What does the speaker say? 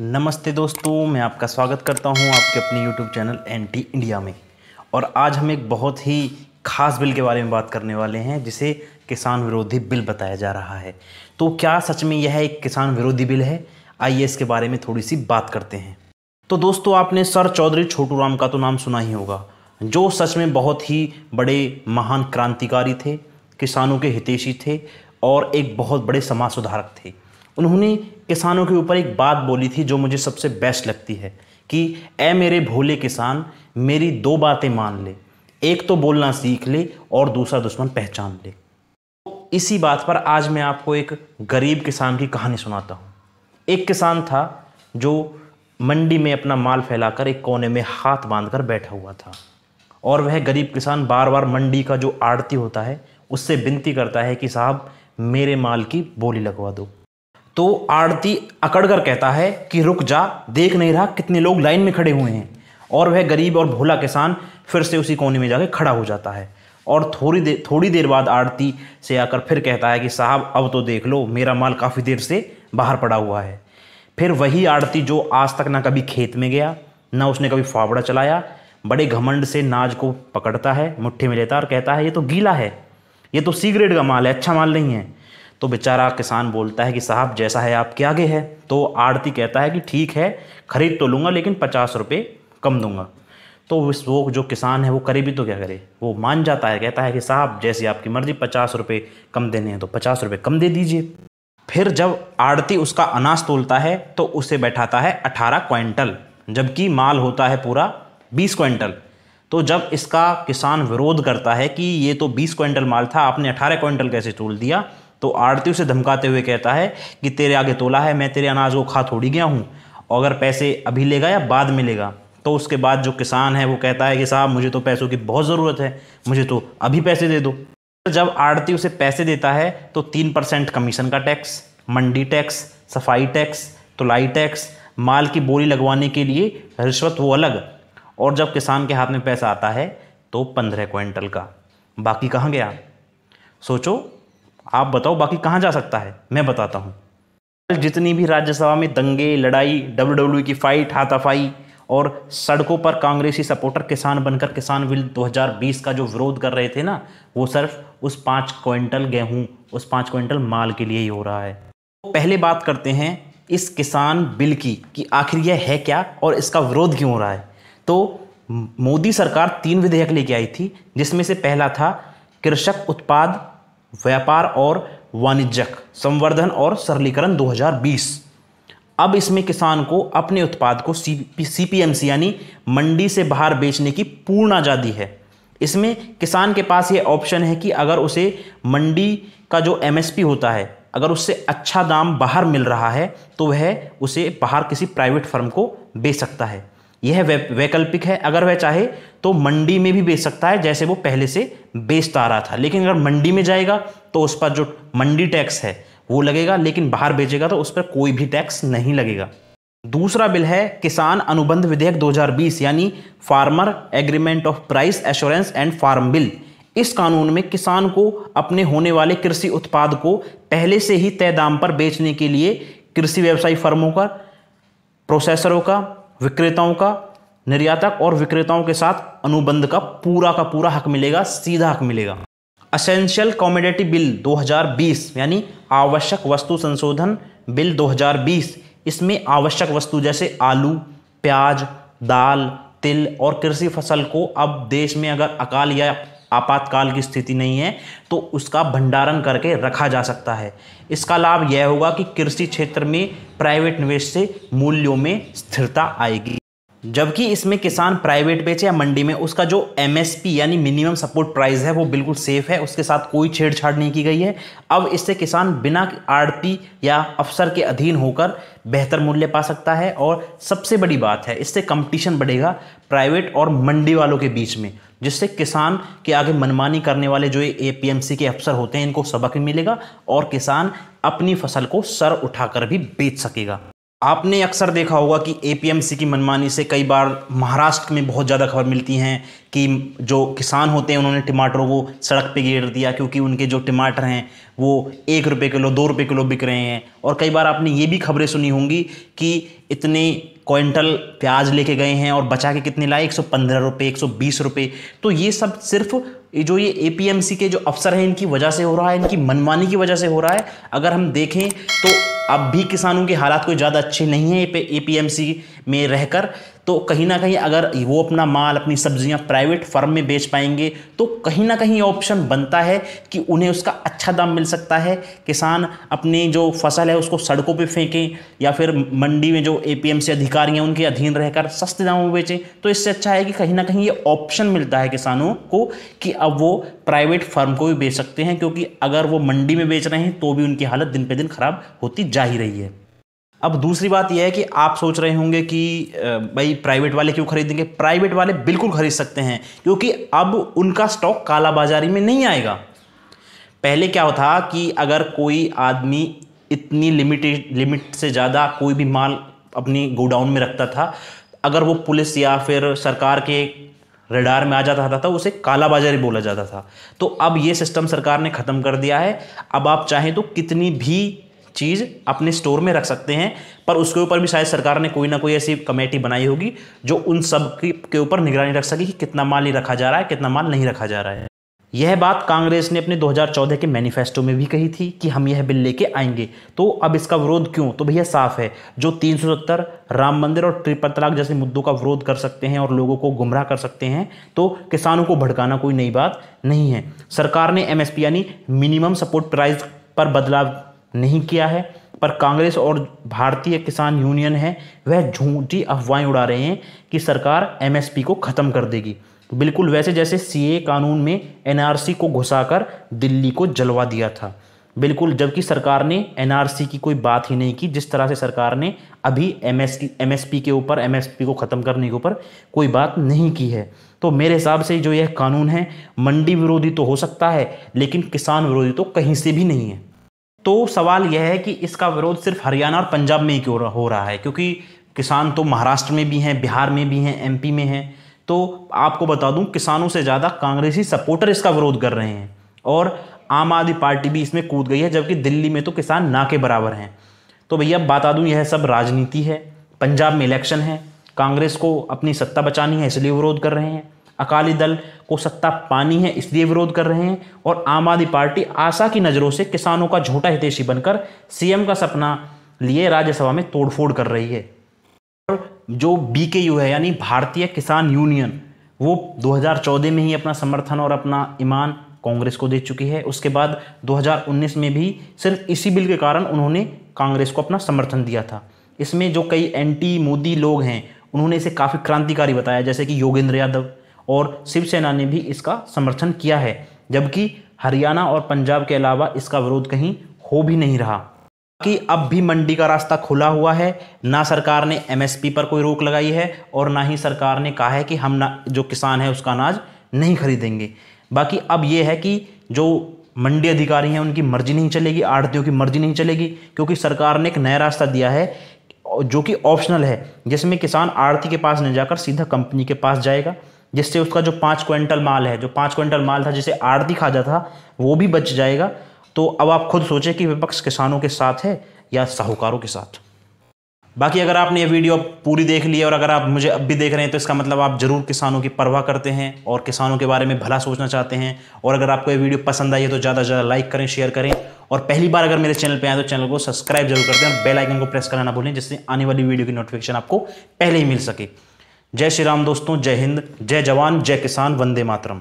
नमस्ते दोस्तों मैं आपका स्वागत करता हूं आपके अपने यूट्यूब चैनल टी इंडिया में और आज हम एक बहुत ही खास बिल के बारे में बात करने वाले हैं जिसे किसान विरोधी बिल बताया जा रहा है तो क्या सच में यह एक किसान विरोधी बिल है आइए इसके बारे में थोड़ी सी बात करते हैं तो दोस्तों आपने सर चौधरी छोटू राम का तो नाम सुना ही होगा जो सच में बहुत ही बड़े महान क्रांतिकारी थे किसानों के हितेशी थे और एक बहुत बड़े समाज सुधारक थे उन्होंने किसानों के ऊपर एक बात बोली थी जो मुझे सबसे बेस्ट लगती है कि ए मेरे भोले किसान मेरी दो बातें मान ले एक तो बोलना सीख ले और दूसरा दुश्मन पहचान ले इसी बात पर आज मैं आपको एक गरीब किसान की कहानी सुनाता हूँ एक किसान था जो मंडी में अपना माल फैलाकर एक कोने में हाथ बांधकर बैठा हुआ था और वह गरीब किसान बार बार मंडी का जो आड़ती होता है उससे विनती करता है कि साहब मेरे माल की बोली लगवा दो तो आड़ती अकड़ कर कहता है कि रुक जा देख नहीं रहा कितने लोग लाइन में खड़े हुए हैं और वह गरीब और भोला किसान फिर से उसी कोने में जाके खड़ा हो जाता है और थोड़ी देर थोड़ी देर बाद आरती से आकर फिर कहता है कि साहब अब तो देख लो मेरा माल काफ़ी देर से बाहर पड़ा हुआ है फिर वही आरती जो आज तक ना कभी खेत में गया ना उसने कभी फावड़ा चलाया बड़े घमंड से नाज को पकड़ता है मुट्ठी में लेता और कहता है ये तो गीला है ये तो सिगरेट का माल है अच्छा माल नहीं है तो बेचारा किसान बोलता है कि साहब जैसा है आपके आगे है तो आड़ती कहता है कि ठीक है ख़रीद तो लूँगा लेकिन पचास रुपये कम दूंगा तो वो जो किसान है वो करे भी तो क्या करे वो मान जाता है कहता है कि साहब जैसी आपकी मर्ज़ी पचास रुपये कम देने हैं तो पचास रुपये कम दे दीजिए फिर जब आड़ती उसका अनाज तोलता है तो उसे बैठाता है अठारह क्विंटल जबकि माल होता है पूरा बीस क्विंटल तो जब इसका किसान विरोध करता है कि ये तो बीस क्विंटल माल था आपने अठारह क्विंटल कैसे तोल दिया तो आड़ती उसे धमकाते हुए कहता है कि तेरे आगे तोला है मैं तेरे अनाज को खा थोड़ी गया हूँ अगर पैसे अभी लेगा या बाद में लेगा तो उसके बाद जो किसान है वो कहता है कि साहब मुझे तो पैसों की बहुत ज़रूरत है मुझे तो अभी पैसे दे दो जब आड़ती उसे पैसे देता है तो तीन परसेंट कमीशन का टैक्स मंडी टैक्स सफाई टैक्स तुलाई टैक्स माल की बोली लगवाने के लिए रिश्वत वो अलग और जब किसान के हाथ में पैसा आता है तो पंद्रह क्विंटल का बाकी कहाँ गया सोचो आप बताओ बाकी कहाँ जा सकता है मैं बताता हूँ जितनी भी राज्यसभा में दंगे लड़ाई डब्ल्यू e की फाइट हाथाफाई और सड़कों पर कांग्रेसी सपोर्टर किसान बनकर किसान बिल 2020 का जो विरोध कर रहे थे ना वो सिर्फ उस पाँच क्विंटल गेहूं उस पाँच क्विंटल माल के लिए ही हो रहा है तो पहले बात करते हैं इस किसान बिल की कि आखिर यह है क्या और इसका विरोध क्यों हो रहा है तो मोदी सरकार तीन विधेयक लेके आई थी जिसमें से पहला था कृषक उत्पाद व्यापार और वाणिज्यक संवर्धन और सरलीकरण 2020 अब इसमें किसान को अपने उत्पाद को सी पी यानी मंडी से बाहर बेचने की पूर्ण आज़ादी है इसमें किसान के पास ये ऑप्शन है कि अगर उसे मंडी का जो एमएसपी होता है अगर उससे अच्छा दाम बाहर मिल रहा है तो वह उसे बाहर किसी प्राइवेट फर्म को बेच सकता है यह वैकल्पिक है अगर वह चाहे तो मंडी में भी बेच सकता है जैसे वो पहले से बेचता आ रहा था लेकिन अगर मंडी में जाएगा तो उस पर जो मंडी टैक्स है वो लगेगा लेकिन बाहर बेचेगा तो उस पर कोई भी टैक्स नहीं लगेगा दूसरा बिल है किसान अनुबंध विधेयक 2020 यानी farmer agreement of price assurance and farm bill इस कानून में किसान को अपने होने वाले कृषि उत्पाद को पहले से ही तय दाम पर बेचने के लिए कृषि व्यवसायी फर्मों का प्रोसेसरों का विक्रेताओं का निर्यातक और विक्रेताओं के साथ अनुबंध का पूरा का पूरा हक मिलेगा सीधा हक मिलेगा असेंशियल कॉमोडिटी बिल 2020 यानी आवश्यक वस्तु संशोधन बिल 2020 इसमें आवश्यक वस्तु जैसे आलू प्याज दाल तिल और कृषि फसल को अब देश में अगर अकाल या आपातकाल की स्थिति नहीं है तो उसका भंडारण करके रखा जा सकता है इसका लाभ यह होगा कि कृषि क्षेत्र में प्राइवेट निवेश से मूल्यों में स्थिरता आएगी जबकि इसमें किसान प्राइवेट बेचे या मंडी में उसका जो एम यानी मिनिमम सपोर्ट प्राइस है वो बिल्कुल सेफ है उसके साथ कोई छेड़छाड़ नहीं की गई है अब इससे किसान बिना आड़ती या अफसर के अधीन होकर बेहतर मूल्य पा सकता है और सबसे बड़ी बात है इससे कंपटीशन बढ़ेगा प्राइवेट और मंडी वालों के बीच में जिससे किसान के आगे मनमानी करने वाले जो ए के अफसर होते हैं इनको सबक मिलेगा और किसान अपनी फसल को सर उठाकर भी बेच सकेगा आपने अक्सर देखा होगा कि एपीएमसी की मनमानी से कई बार महाराष्ट्र में बहुत ज़्यादा खबर मिलती हैं कि जो किसान होते हैं उन्होंने टमाटरों को सड़क पे गिर दिया क्योंकि उनके जो टमाटर हैं वो एक रुपये किलो दो रुपये किलो बिक रहे हैं और कई बार आपने ये भी खबरें सुनी होंगी कि इतने क्विंटल प्याज लेके गए हैं और बचा के कितने लाए एक सौ पंद्रह रुपये एक सौ बीस रुपये तो ये सब सिर्फ जो ये ए के जो अफसर हैं इनकी वजह से हो रहा है इनकी मनमानी की वजह से हो रहा है अगर हम देखें तो अब भी किसानों के हालात कोई ज़्यादा अच्छे नहीं है ए पी एम सी में रहकर तो कहीं ना कहीं अगर वो अपना माल अपनी सब्जियां प्राइवेट फर्म में बेच पाएंगे तो कहीं ना कहीं ऑप्शन बनता है कि उन्हें उसका अच्छा दाम मिल सकता है किसान अपनी जो फसल है उसको सड़कों पे फेंकें या फिर मंडी में जो ए से अधिकारी हैं उनके अधीन रहकर सस्ते दामों में बेचें तो इससे अच्छा है कि कहीं ना कहीं ये ऑप्शन मिलता है किसानों को कि अब वो प्राइवेट फर्म को भी बेच सकते हैं क्योंकि अगर वो मंडी में बेच रहे हैं तो भी उनकी हालत दिन पे दिन ख़राब होती जा ही रही है अब दूसरी बात यह है कि आप सोच रहे होंगे कि भाई प्राइवेट वाले क्यों खरीदेंगे प्राइवेट वाले बिल्कुल खरीद सकते हैं क्योंकि अब उनका स्टॉक काला बाजारी में नहीं आएगा पहले क्या होता कि अगर कोई आदमी इतनी लिमिटेड लिमिट से ज़्यादा कोई भी माल अपनी गोडाउन में रखता था अगर वो पुलिस या फिर सरकार के रेडार में आ जाता था तो उसे काला बाजारी बोला जाता था तो अब ये सिस्टम सरकार ने ख़त्म कर दिया है अब आप चाहें तो कितनी भी चीज़ अपने स्टोर में रख सकते हैं पर उसके ऊपर भी शायद सरकार ने कोई ना कोई ऐसी कमेटी बनाई होगी जो उन सब के ऊपर निगरानी रख सके कि कितना माल ही रखा जा रहा है कितना माल नहीं रखा जा रहा है यह बात कांग्रेस ने अपने 2014 के मैनिफेस्टो में भी कही थी कि हम यह बिल लेके आएंगे तो अब इसका विरोध क्यों तो भैया साफ है जो 370 राम मंदिर और ट्रिपल तलाक जैसे मुद्दों का विरोध कर सकते हैं और लोगों को गुमराह कर सकते हैं तो किसानों को भड़काना कोई नई बात नहीं है सरकार ने एमएसपी यानी मिनिमम सपोर्ट प्राइस पर बदलाव नहीं किया है पर कांग्रेस और भारतीय किसान यूनियन है वह झूठी अफवाहें उड़ा रहे हैं कि सरकार एमएसपी को ख़त्म कर देगी बिल्कुल वैसे जैसे सीए कानून में एनआरसी को घुसाकर दिल्ली को जलवा दिया था बिल्कुल जबकि सरकार ने एनआरसी की कोई बात ही नहीं की जिस तरह से सरकार ने अभी एम एस के ऊपर एम को ख़त्म करने के ऊपर कोई बात नहीं की है तो मेरे हिसाब से जो यह कानून है मंडी विरोधी तो हो सकता है लेकिन किसान विरोधी तो कहीं से भी नहीं है तो सवाल यह है कि इसका विरोध सिर्फ हरियाणा और पंजाब में ही क्यों हो रहा है क्योंकि किसान तो महाराष्ट्र में भी हैं बिहार में भी हैं एमपी में हैं तो आपको बता दूं किसानों से ज़्यादा कांग्रेसी सपोर्टर इसका विरोध कर रहे हैं और आम आदमी पार्टी भी इसमें कूद गई है जबकि दिल्ली में तो किसान ना के बराबर हैं तो भैया बता दूं यह सब राजनीति है पंजाब में इलेक्शन है कांग्रेस को अपनी सत्ता बचानी है इसलिए विरोध कर रहे हैं अकाली दल को सत्ता पानी है इसलिए विरोध कर रहे हैं और आम आदमी पार्टी आशा की नज़रों से किसानों का झूठा हितेशी बनकर सीएम का सपना लिए राज्यसभा में तोड़फोड़ कर रही है और जो बी है यानी भारतीय किसान यूनियन वो 2014 में ही अपना समर्थन और अपना ईमान कांग्रेस को दे चुकी है उसके बाद 2019 में भी सिर्फ इसी बिल के कारण उन्होंने कांग्रेस को अपना समर्थन दिया था इसमें जो कई एंटी मोदी लोग हैं उन्होंने इसे काफ़ी क्रांतिकारी बताया जैसे कि योगेंद्र यादव और शिवसेना ने भी इसका समर्थन किया है जबकि हरियाणा और पंजाब के अलावा इसका विरोध कहीं हो भी नहीं रहा कि अब भी मंडी का रास्ता खुला हुआ है ना सरकार ने एमएसपी पर कोई रोक लगाई है और ना ही सरकार ने कहा है कि हम ना जो किसान है उसका अनाज नहीं खरीदेंगे बाकी अब ये है कि जो मंडी अधिकारी हैं उनकी मर्जी नहीं चलेगी आढ़तियों की मर्जी नहीं चलेगी क्योंकि सरकार ने एक नया रास्ता दिया है जो कि ऑप्शनल है जिसमें किसान आड़ती के पास नहीं जाकर सीधा कंपनी के पास जाएगा जिससे उसका जो पाँच क्विंटल माल है जो पाँच क्विंटल माल था जिसे आरती खा था वो भी बच जाएगा तो अब आप खुद सोचें कि विपक्ष किसानों के साथ है या साहूकारों के साथ बाकी अगर आपने ये वीडियो पूरी देख ली है और अगर आप मुझे अब भी देख रहे हैं तो इसका मतलब आप ज़रूर किसानों की परवाह करते हैं और किसानों के बारे में भला सोचना चाहते हैं और अगर आपको ये वीडियो पसंद आई है तो ज़्यादा से ज़्यादा लाइक करें शेयर करें और पहली बार अगर मेरे चैनल पर आए तो चैनल को सब्सक्राइब जरूर कर दें और को प्रेस करना ना भूलें जिससे आने वाली वीडियो की नोटिफिकेशन आपको पहले ही मिल सके जय श्री राम दोस्तों जय हिंद जय जवान जय किसान वंदे मातरम